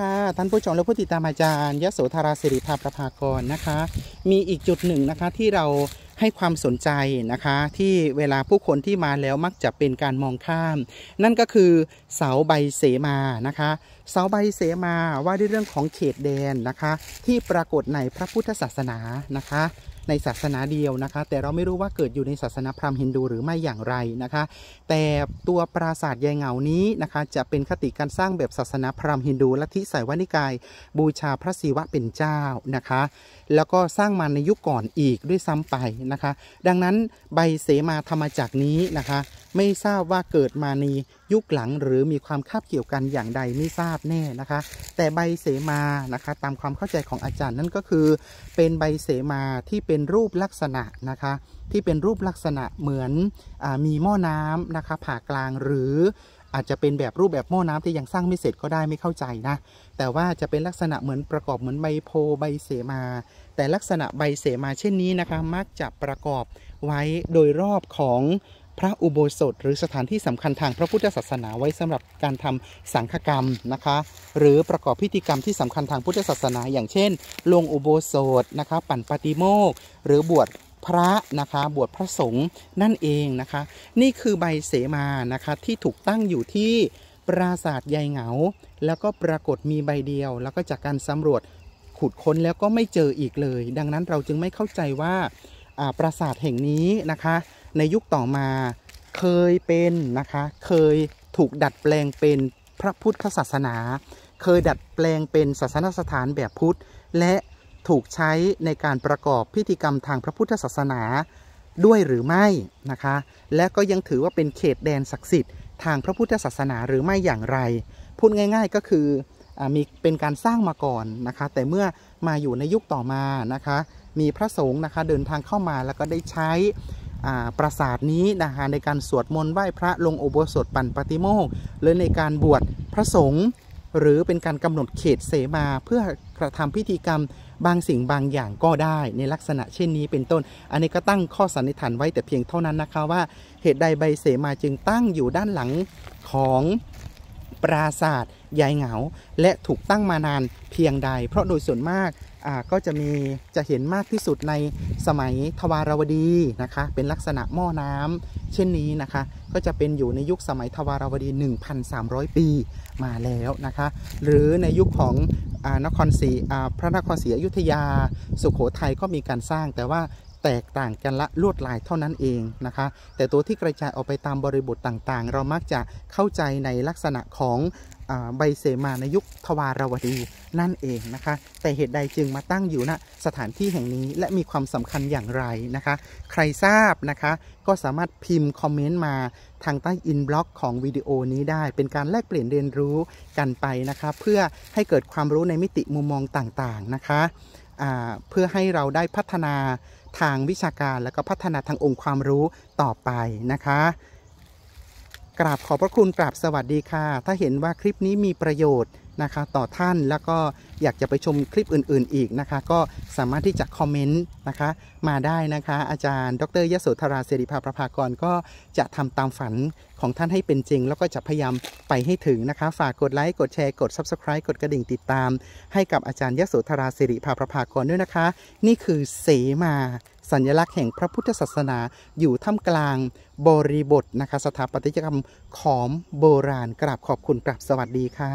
ค่ะท่านผู้ชมและผู้ติดตามอาจารย์ยโสธราสิริภาประภากรนะคะ มีอีกจุดหนึ่งนะคะที่เราให้ความสนใจนะคะ ที่เวลาผู้คนที่มาแล้วมักจะเป็นการมองข้าม นั่นก็คือเสาใบเสมานะคะ เสาใบเสมาว่าด้วยเรื่องของเขตแดนนะคะ ที่ปรากฏในพระพุทธศาสนานะคะในศาสนาเดียวนะคะ แต่เราไม่รู้ว่าเกิดอยู่ในศาสนาพราหมณ์ฮินดูหรือไม่อย่างไรนะคะ แต่ตัวปราสาทยายเหงานี้นะคะ จะเป็นคติการสร้างแบบศาสนาพราหมณ์ฮินดูลัทธิสายวนิกายบูชาพระศิวะเป็นเจ้านะคะ แล้วก็สร้างมาในยุคก่อนอีกด้วยซ้ำไปนะคะ ดังนั้นใบเสมาธรรมจักนี้นะคะไม่ทราบว่าเกิดมาในยุคหลังหรือมีความคาบเกี่ยวกันอย่างใดไม่ทราบแน่นะคะ แต่ใบเสมานะคะตามความเข้าใจของอาจารย์นั่นก็คือ เป็นใบเสมาที่เป็นรูปลักษณะนะคะ ที่เป็นรูปลักษณะเหมือนอมีหม้อน้ำนะคะผ่ากลางหรืออาจจะเป็นแบบรูปแบบหม้อน้ำที่ยังสร้างไม่เสร็จก็ได้ไม่เข้าใจนะ แต่ว่าจะเป็นลักษณะเหมือนประกอบ เหมือนใบโพใบเสมา แต่ลักษณะใบเสมาเช่นนี้นะคะมักจะประกอบไว้โดยรอบของพระอุโบสถหรือสถานที่สำคัญทางพระพุทธศาสนา ไว้สำหรับการทำสังฆกรรมนะคะ หรือประกอบพิธีกรรมที่สำคัญทางพุทธศาสนา อย่างเช่นลงอุโบสถนะคะปั่นปฏิโมก หรือบวชพระนะคะ บวชพระสงฆ์นั่นเองนะคะ นี่คือใบเสมานะคะ ที่ถูกตั้งอยู่ที่ปราสาทใยเหงา แล้วก็ปรากฏมีใบเดียว แล้วก็จากการสำรวจขุดค้นแล้วก็ไม่เจออีกเลย ดังนั้นเราจึงไม่เข้าใจว่าปราสาทแห่งนี้นะคะในยุคต่อมาเคยเป็นนะคะ เคยถูกดัดแปลงเป็นพระพุทธศาสนา เคยดัดแปลงเป็นศาสนสถานแบบพุทธ และถูกใช้ในการประกอบพิธีกรรมทางพระพุทธศาสนาด้วยหรือไม่นะคะ และก็ยังถือว่าเป็นเขตแดนศักดิ์สิทธิ์ทางพระพุทธศาสนาหรือไม่อย่างไร พูดง่าย ๆก็คืออมีเป็นการสร้างมาก่อนนะคะ แต่เมื่อมาอยู่ในยุคต่อมานะคะมีพระสงฆ์นะคะเดินทางเข้ามาแล้วก็ได้ใช้ปราสาทนี้นะฮะในการสวดมนต์ไหว้พระลงโอโบสถปั่นปฏิโมกหรือในการบวชพระสงฆ์หรือเป็นการกำหนดเขตเสมาเพื่อกระทำพิธีกรรมบางสิ่งบางอย่างก็ได้ในลักษณะเช่นนี้เป็นต้น อันนี้ก็ตั้งข้อสันนิษฐานไว้แต่เพียงเท่านั้นนะคะว่าเหตุใดใบเสมาจึงตั้งอยู่ด้านหลังของปราศาสตยายเหงา และถูกตั้งมานานเพียงใด เพราะโดยส่วนมากก็จะมีจะเห็นมากที่สุดในสมัยทวารวดีนะคะเป็นลักษณะหม้อน้ำ เช่นนี้นะคะก็จะเป็นอยู่ในยุคสมัยทวารวดี 1,300 ปีมาแล้วนะคะหรือในยุคของนครศรีพระนครศรีอยุธยาสุขโขทัยก็มีการสร้าง แต่ว่าแตกต่างกันละลวดลายเท่านั้นเองนะคะ แต่ตัวที่กระจายออกไปตามบริบทต่างๆ เรามักจะเข้าใจในลักษณะของใบเสมาในยุคทวารวดีนั่นเองนะคะ แต่เหตุใดจึงมาตั้งอยู่ณนะสถานที่แห่งนี้ และมีความสำคัญอย่างไรนะคะ ใครทราบนะคะ ก็สามารถพิมพ์คอมเมนต์มาทางใต้อินบล็อกของวิดีโอนี้ได้ เป็นการแลกเปลี่ยนเรียนรู้กันไปนะคะ เพื่อให้เกิดความรู้ในมิติมุมมองต่าง ๆนะคะเพื่อให้เราได้พัฒนาทางวิชาการและก็พัฒนาทางองค์ความรู้ต่อไปนะคะกราบขอบพระคุณกราบสวัสดีค่ะ ถ้าเห็นว่าคลิปนี้มีประโยชน์นะคะ ต่อท่านแล้วก็อยากจะไปชมคลิปอื่นๆอีกนะคะ ก็สามารถที่จะคอมเมนต์นะคะมาได้นะคะ อาจารย์ดรยโสธราเสรีภาประภากรก็จะทำตามฝันของท่านให้เป็นจริง แล้วก็จะพยายามไปให้ถึงนะคะ ฝากกดไลค์ กดแชร์กด Subscribe กดกระดิ่งติดตาม ให้กับอาจารย์ยโสธราเสรีภาประภากรด้วยนะคะ นี่คือเสมาสัญลักษณ์แห่งพระพุทธศาสนาอยู่ท่ามกลางบริบทนะคะสถาปัตยกรรมขอมโบราณกราบขอบคุณกราบสวัสดีค่ะ